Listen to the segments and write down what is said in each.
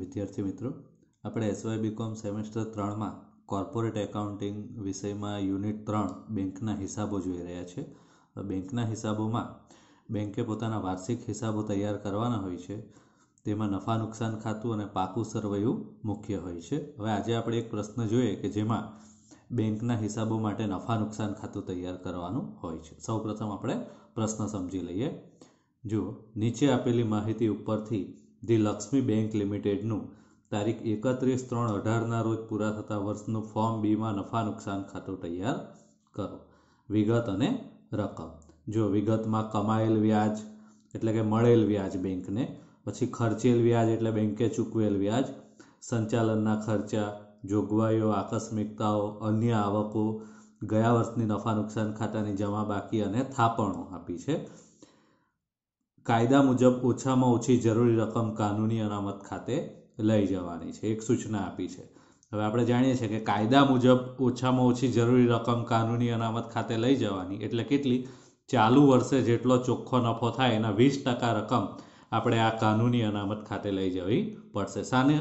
વિદ્યાર્થી મિત્રો આપણે એસવાય બીકોમ સેમેસ્ટર ત્રણમાં કોર્પોરેટ એકાઉન્ટિંગ વિષયમાં યુનિટ ત્રણ બેંકના હિસાબો જોઈ રહ્યા છે બેંકના હિસાબોમાં બેંકે પોતાના વાર્ષિક હિસાબો તૈયાર કરવાના હોય છે તેમાં નફા નુકસાન ખાતું અને પાકું સરવૈયું મુખ્ય હોય છે હવે આજે આપણે એક પ્રશ્ન જોઈએ કે જેમાં બેંકના હિસાબો માટે નફા નુકસાન ખાતું તૈયાર કરવાનું હોય છે સૌપ્રથમ આપણે પ્રશ્ન સમજી લઈએ જો નીચે આપેલી માહિતી ઉપરથી ધી લક્ષ્મી બેંક લિમિટેડનું તારીખ એકત્રીસ ત્રણ અઢારના રોજ પૂરા થતા વર્ષનું ફોર્મ બીમાં નફા નુકસાન ખાતું તૈયાર કરો વિગત અને રકમ જો વિગતમાં કમાયેલ વ્યાજ એટલે કે મળેલ વ્યાજ બેંકને પછી ખર્ચેલ વ્યાજ એટલે બેંકે ચૂકવેલ વ્યાજ સંચાલનના ખર્ચા જોગવાઈઓ આકસ્મિકતાઓ અન્ય આવકો ગયા વર્ષની નફા નુકસાન ખાતાની જમા બાકી અને થાપણો આપી છે કાયદા મુજબ ઓછામાં ઓછી જરૂરી રકમ કાનૂની અનામત ખાતે લઈ જવાની છે એક સૂચના આપી છે હવે આપણે જાણીએ છીએ કે કાયદા મુજબ ઓછામાં ઓછી જરૂરી રકમ કાનૂની અનામત ખાતે લઈ જવાની એટલે કેટલી ચાલુ વર્ષે જેટલો ચોખ્ખો નફો થાય એના વીસ ટકા રકમ આપણે આ કાનૂની અનામત ખાતે લઈ જવી પડશે સાને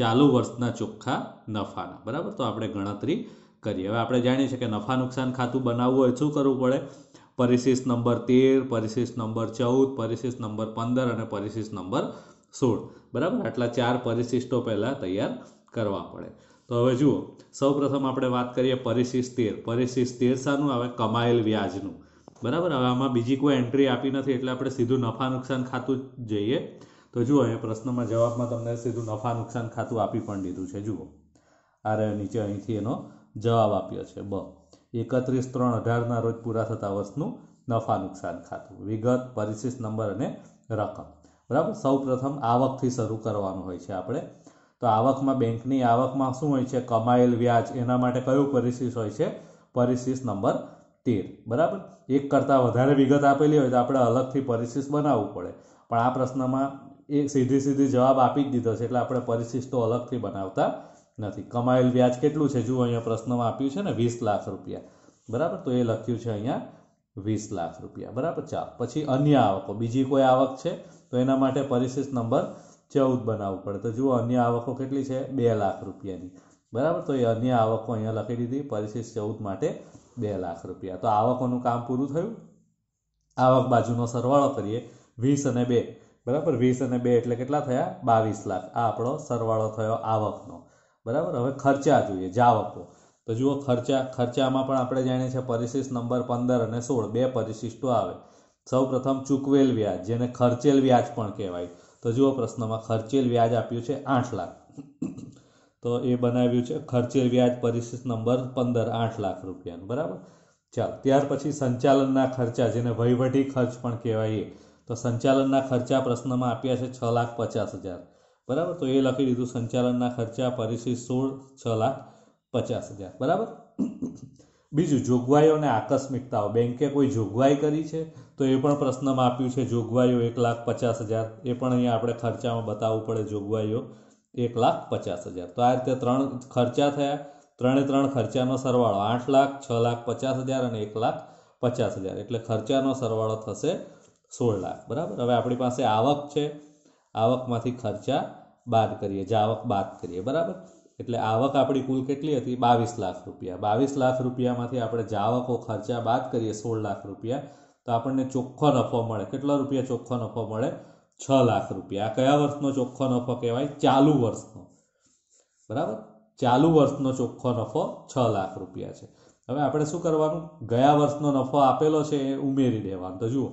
ચાલુ વર્ષના ચોખ્ખા નફાના બરાબર તો આપણે ગણતરી કરીએ હવે આપણે જાણીએ છીએ કે નફા નુકસાન ખાતું બનાવવું હોય શું કરવું પડે પરિશિષ્ટ નંબર તેર પરિશિષ્ટ નંબર ચૌદ પરિશિષ્ટ નંબર પંદર અને પરિશિષ્ટ નંબર સોળ બરાબર આટલા ચાર પરિશિષ્ટો પહેલાં તૈયાર કરવા પડે તો હવે જુઓ સૌપ્રથમ આપણે વાત કરીએ પરિશિષ્ટ તેર પરિશિષ્ટ તેર શાનું આવે કમાયેલ વ્યાજનું બરાબર હવે આમાં બીજી કોઈ એન્ટ્રી આપી નથી એટલે આપણે સીધું નફા નુકસાન ખાતું જઈએ તો જુઓ એ પ્રશ્નમાં જવાબમાં તમને સીધું નફા નુકસાન ખાતું આપી પણ દીધું છે જુઓ આ નીચે અહીંથી એનો જવાબ આપ્યો છે બ એકત્રીસ ત્રણ અઢારના રોજ પૂરા થતા વર્ષનું નફા નુકસાન ખાતું વિગત પરિશિષ્ટ નંબર અને રકમ બરાબર સૌ પ્રથમ આવકથી શરૂ કરવાનું હોય છે આપણે તો આવકમાં બેંકની આવકમાં શું હોય છે કમાયેલ વ્યાજ એના માટે કયું પરિશિષ્ટ હોય છે પરિશિષ્ટ નંબર તેર બરાબર એક કરતાં વધારે વિગત આપેલી હોય તો આપણે અલગથી પરિશિષ્ટ બનાવવું પડે પણ આ પ્રશ્નમાં એ સીધી સીધી જવાબ આપી જ દીધો છે એટલે આપણે પરિશિષ્ટો અલગથી બનાવતા નથી કમાયેલ વ્યાજ કેટલું છે જુઓ અહીંયા પ્રશ્નમાં આપ્યું છે ને વીસ લાખ રૂપિયા બરાબર તો એ લખ્યું છે અહીંયા વીસ લાખ રૂપિયા બરાબર ચાલ પછી અન્ય આવકો બીજી કોઈ આવક છે તો એના માટે પરિશિષ્ટ નંબર ચૌદ બનાવવું પડે તો જુઓ અન્ય આવકો કેટલી છે બે લાખ રૂપિયાની બરાબર તો એ અન્ય આવકો અહીંયા લખી દીધી પરિશિષ્ટ ચૌદ માટે બે લાખ રૂપિયા તો આવકોનું કામ પૂરું થયું આવક બાજુનો સરવાળો કરીએ વીસ અને બે બરાબર વીસ અને બે એટલે કેટલા થયા બાવીસ લાખ આ આપણો સરવાળો થયો આવકનો બરાબર હવે ખર્ચા જોઈએ જાવકો તો જુઓ ખર્ચા ખર્ચામાં પણ આપણે જાણીએ છીએ પરિશિષ્ટ નંબર પંદર અને સોળ બે પરિશિષ્ટો આવે સૌ પ્રથમ ચૂકવેલ વ્યાજ જેને ખર્ચેલ વ્યાજ પણ કહેવાય તો જુઓ પ્રશ્નમાં ખર્ચેલ વ્યાજ આપ્યું છે આઠ લાખ તો એ બનાવ્યું છે ખર્ચેલ વ્યાજ પરિશિષ્ટ નંબર પંદર આઠ લાખ રૂપિયાનું બરાબર ચાલ ત્યાર પછી સંચાલનના ખર્ચા જેને વહીવટી ખર્ચ પણ કહેવાય તો સંચાલનના ખર્ચા પ્રશ્નમાં આપ્યા છે છ લાખ પચાસ હજાર બરાબર તો એ લખી દીધું સંચાલનના ખર્ચા પરિશિષ્ટ સોળ છ લાખ પચાસ હજાર બરાબર બીજું જોગવાઈઓ અને આકસ્મિકતાઓ બેંકે કોઈ જોગવાઈ કરી છે તો એ પણ પ્રશ્નમાં આપ્યું છે જોગવાઈઓ એક લાખ પચાસ હજાર એ પણ અહીંયા આપણે ખર્ચામાં બતાવવું પડે જોગવાઈઓ એક લાખ પચાસ હજાર તો આ રીતે ત્રણ ખર્ચા થયા ત્રણે ત્રણ ખર્ચાનો સરવાળો આઠ લાખ છ લાખ પચાસ હજાર અને એક લાખ પચાસ હજાર એટલે ખર્ચાનો સરવાળો થશે સોળ લાખ બરાબર હવે આપણી પાસે આવક છે આવકમાંથી ખર્ચા બાદ કરીએ જાવક બાદ કરીએ બરાબર એટલે આવક આપણી કુલ કેટલી હતી બાવીસ લાખ રૂપિયા બાવીસ લાખ રૂપિયામાંથી આપણે જાવકો ખર્ચા બાદ કરીએ સોળ લાખ રૂપિયા તો આપણને ચોખ્ખો નફો મળે કેટલો રૂપિયા ચોખ્ખો નફો મળે છ લાખ રૂપિયા આ કયા વર્ષનો ચોખ્ખો નફો કહેવાય ચાલુ વર્ષનો બરાબર ચાલુ વર્ષનો ચોખ્ખો નફો છ લાખ રૂપિયા છે હવે આપણે શું કરવાનું ગયા વર્ષનો નફો આપેલો છે એ ઉમેરી દેવાનો તો જુઓ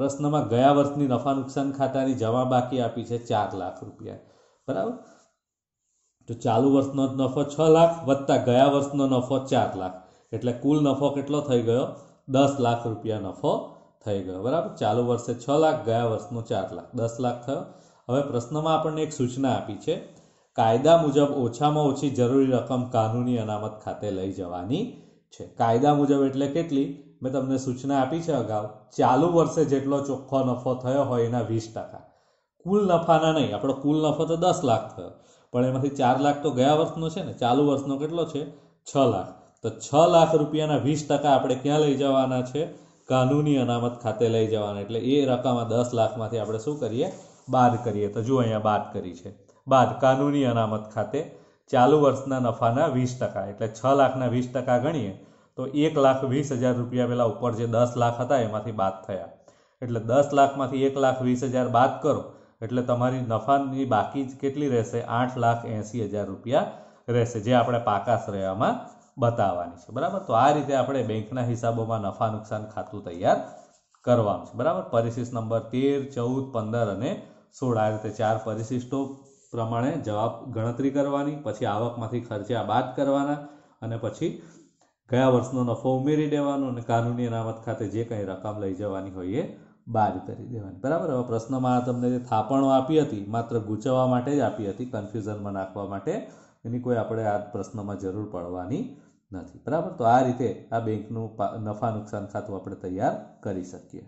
પ્રશ્નમાં ગયા વર્ષની નફા નુકસાન ખાતાની જમા બાકી આપી છે ચાર લાખ રૂપિયા બરાબર તો ચાલુ વર્ષનો જ નફો છ લાખ વત્તા ગયા વર્ષનો નફો ચાર લાખ એટલે કુલ નફો કેટલો થઈ ગયો દસ લાખ રૂપિયા નફો થઈ ગયો બરાબર ચાલુ વર્ષે છ લાખ ગયા વર્ષનો ચાર લાખ દસ લાખ થયો હવે પ્રશ્નમાં આપણને એક સૂચના આપી છે કાયદા મુજબ ઓછામાં ઓછી જરૂરી રકમ કાનૂની અનામત ખાતે લઈ જવાની છે કાયદા મુજબ એટલે કેટલી મેં તમને સૂચના આપી છે અગાઉ ચાલુ વર્ષે જેટલો ચોખ્ખો નફો થયો હોય એના વીસ ટકા કુલ નફાના નહીં આપણો કુલ નફો તો દસ લાખ થયો પણ એમાંથી ચાર લાખ તો ગયા વર્ષનો છે ને ચાલુ વર્ષનો કેટલો છે છ લાખ તો છ લાખ રૂપિયાના વીસ ટકા આપણે ક્યાં લઈ જવાના છે કાનૂની અનામત ખાતે લઈ જવાના એટલે એ રકમ દસ લાખમાંથી આપણે શું કરીએ બાદ કરીએ તો જુઓ અહીંયા બાદ કરી છે બાદ કાનૂની અનામત ખાતે ચાલુ વર્ષના નફાના વીસ ટકા એટલે છ લાખના વીસ ટકા ગણીએ તો એક લાખ વીસ હજાર રૂપિયા પહેલાં ઉપર જે દસ લાખ હતા એમાંથી બાદ થયા એટલે દસ લાખમાંથી એક લાખ વીસ હજાર બાદ કરો એટલે તમારી નફાની બાકી કેટલી રહેશે આઠ લાખ એંસી હજાર રૂપિયા રહેશે જે આપણે પાકાશ રહેવામાં બતાવવાની છે બરાબર તો આ રીતે આપણે બેંકના હિસાબોમાં નફા નુકસાન ખાતું તૈયાર કરવાનું છે બરાબર પરિશિષ્ટ નંબર તેર ચૌદ પંદર અને સોળ આ રીતે ચાર પરિશિષ્ટો પ્રમાણે જવાબ ગણતરી કરવાની પછી આવકમાંથી ખર્ચા બાદ કરવાના અને પછી કયા વર્ષનો નફો ઉમેરી દેવાનો અને કાનૂની અનામત ખાતે જે કંઈ રકમ લઈ જવાની હોય એ બહાર કરી દેવાની બરાબર હવે પ્રશ્નમાં તમને જે થાપણો આપી હતી માત્ર ગૂંચવવા માટે જ આપી હતી કન્ફ્યુઝનમાં નાખવા માટે એની કોઈ આપણે આ પ્રશ્નમાં જરૂર પડવાની નથી બરાબર તો આ રીતે આ બેંકનું નફા નુકસાન ખાતું આપણે તૈયાર કરી શકીએ